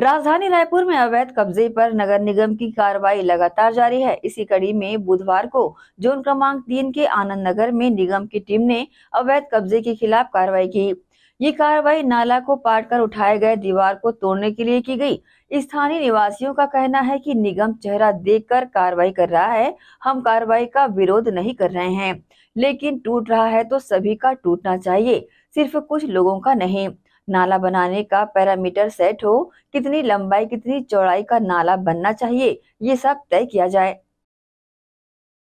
राजधानी रायपुर में अवैध कब्जे पर नगर निगम की कार्रवाई लगातार जारी है इसी कड़ी में बुधवार को जोन क्रमांक तीन के आनंद नगर में निगम की टीम ने अवैध कब्जे के खिलाफ कार्रवाई की ये कार्रवाई नाला को पाट कर उठाए गए दीवार को तोड़ने के लिए की गई स्थानीय निवासियों का कहना है कि निगम चेहरा देखकर कार्रवाई कर रहा है हम कार्रवाई का विरोध नहीं कर रहे हैं लेकिन टूट रहा है तो सभी का टूटना चाहिए सिर्फ कुछ लोगों का नहीं नाला बनाने का पैरामीटर सेट हो कितनी लंबाई कितनी चौड़ाई का नाला बनना चाहिए ये सब तय किया जाए